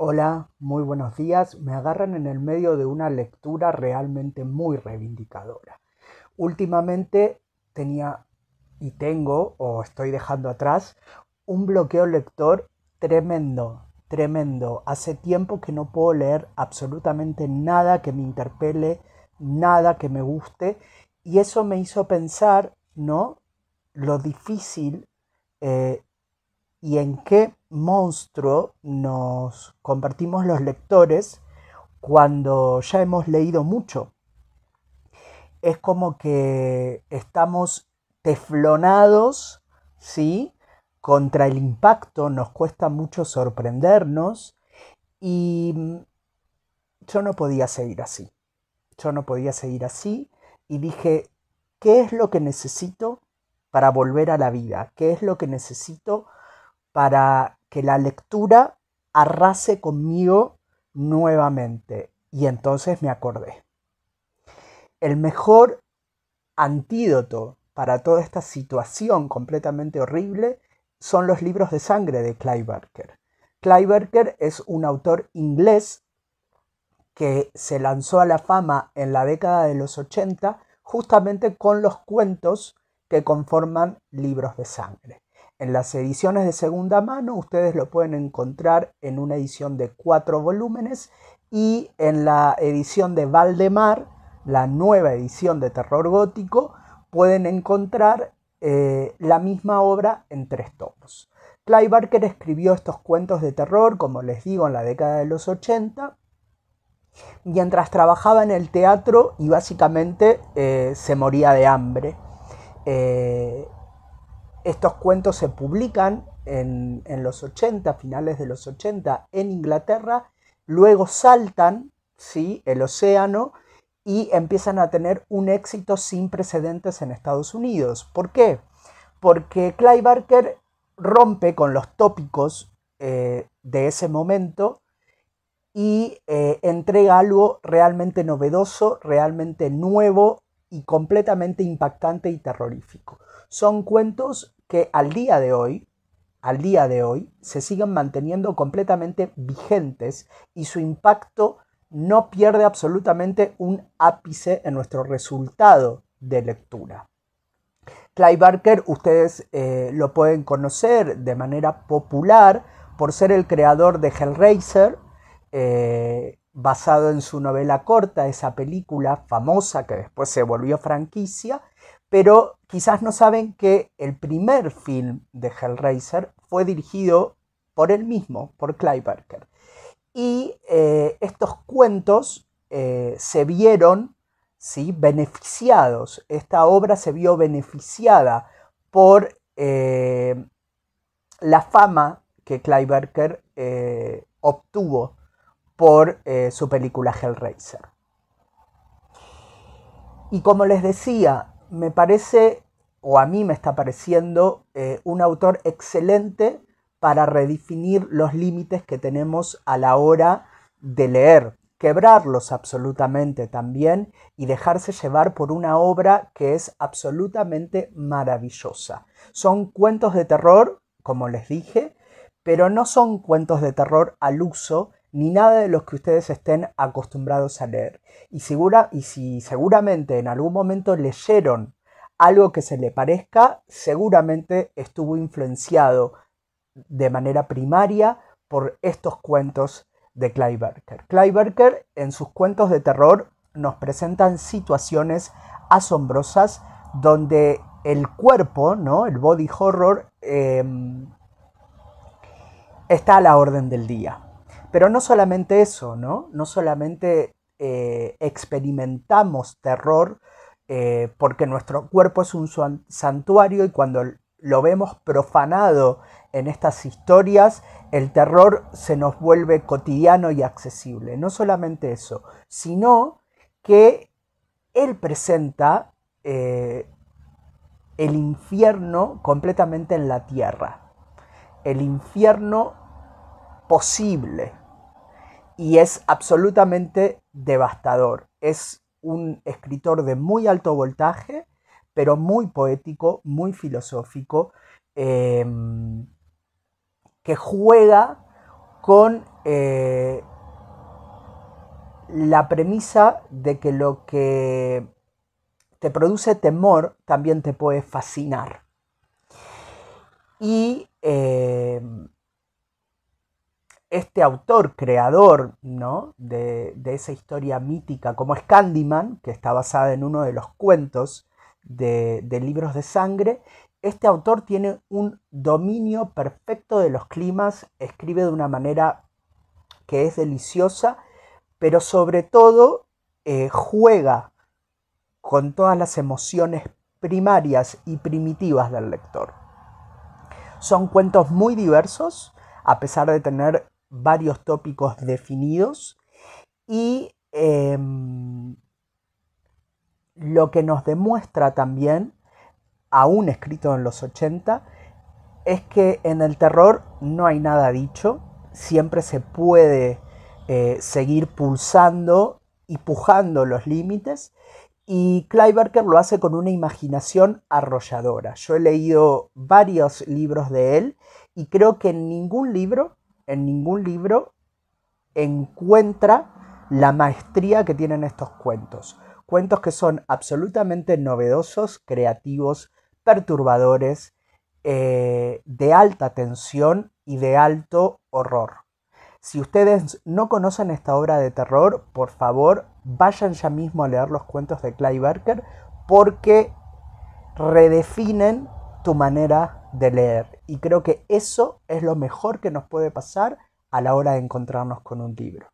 Hola, muy buenos días. Me agarran en el medio de una lectura realmente muy reivindicadora. Últimamente tenía y tengo, o estoy dejando atrás, un bloqueo lector tremendo, tremendo. Hace tiempo que no puedo leer absolutamente nada que me interpele, nada que me guste, y eso me hizo pensar, ¿no? Lo difícil eh, y en qué monstruo nos convertimos los lectores cuando ya hemos leído mucho. Es como que estamos teflonados, ¿sí? Contra el impacto, nos cuesta mucho sorprendernos y mm, yo no podía seguir así. Yo no podía seguir así y dije, ¿qué es lo que necesito para volver a la vida? ¿Qué es lo que necesito para que la lectura arrase conmigo nuevamente. Y entonces me acordé. El mejor antídoto para toda esta situación completamente horrible son los libros de sangre de Clive Barker. Clive Barker es un autor inglés que se lanzó a la fama en la década de los 80 justamente con los cuentos que conforman libros de sangre. En las ediciones de segunda mano ustedes lo pueden encontrar en una edición de cuatro volúmenes y en la edición de Valdemar, la nueva edición de terror gótico, pueden encontrar eh, la misma obra en tres tomos. Clive Barker escribió estos cuentos de terror, como les digo, en la década de los 80, mientras trabajaba en el teatro y básicamente eh, se moría de hambre. Eh, estos cuentos se publican en, los 80, finales de los 80, en Inglaterra, luego saltan ¿sí? el océano y empiezan a tener un éxito sin precedentes en Estados Unidos. ¿Por qué? Porque Clive Barker rompe con los tópicos eh, de ese momento y eh, entrega algo realmente novedoso, realmente nuevo y completamente impactante y terrorífico. Son cuentos que al día de hoy, al día de hoy, se siguen manteniendo completamente vigentes y su impacto no pierde absolutamente un ápice en nuestro resultado de lectura. Clay Barker ustedes eh, lo pueden conocer de manera popular por ser el creador de Hellraiser, eh, basado en su novela corta, esa película famosa que después se volvió franquicia, pero quizás no saben que el primer film de Hellraiser fue dirigido por él mismo, por Clive Barker. Y eh, estos cuentos eh, se vieron beneficiados, esta obra se vio beneficiada por eh, la fama que Clive Barker obtuvo por su película Hellraiser. Y como les decía, me parece, o a mí me está pareciendo, eh, un autor excelente para redefinir los límites que tenemos a la hora de leer, quebrarlos absolutamente también y dejarse llevar por una obra que es absolutamente maravillosa. Son cuentos de terror, como les dije, pero no son cuentos de terror al uso, ni nada de los que ustedes estén acostumbrados a leer. Y, segura, y si seguramente en algún momento leyeron algo que se le parezca, seguramente estuvo influenciado de manera primaria por estos cuentos de Clive Barker en sus cuentos de terror nos presentan situaciones asombrosas donde el cuerpo, ¿no? el body horror, em, está a la orden del día. Pero no solamente eso, ¿no? No solamente eh, experimentamos terror eh, porque nuestro cuerpo es un santuario y cuando lo vemos profanado en estas historias, el terror se nos vuelve cotidiano y accesible. No solamente eso, sino que él presenta eh, el infierno completamente en la tierra, el infierno posible, y es absolutamente devastador. Es un escritor de muy alto voltaje, pero muy poético, muy filosófico, em, que juega con eh, la premisa de que lo que te produce temor también te puede fascinar. Y em, este autor, creador ¿no? de, esa historia mítica, como es Candyman, que está basada en uno de los cuentos de, libros de sangre, este autor tiene un dominio perfecto de los climas, escribe de una manera que es deliciosa, pero sobre todo eh, juega con todas las emociones primarias y primitivas del lector. Son cuentos muy diversos, a pesar de tener varios tópicos definidos y em, lo que nos demuestra también, aún escrito en los 80, es que en el terror no hay nada dicho, siempre se puede eh, seguir pulsando y pujando los límites. Y Clive Barker lo hace con una imaginación arrolladora. Yo he leído varios libros de él y creo que en ningún libro en ningún libro encuentra la maestría que tienen estos cuentos. Cuentos que son absolutamente novedosos, creativos, perturbadores, eh, de alta tensión y de alto horror. Si ustedes no conocen esta obra de terror, por favor vayan ya mismo a leer los cuentos de Clay Barker porque redefinen tu manera de leer. Y creo que eso es lo mejor que nos puede pasar a la hora de encontrarnos con un libro.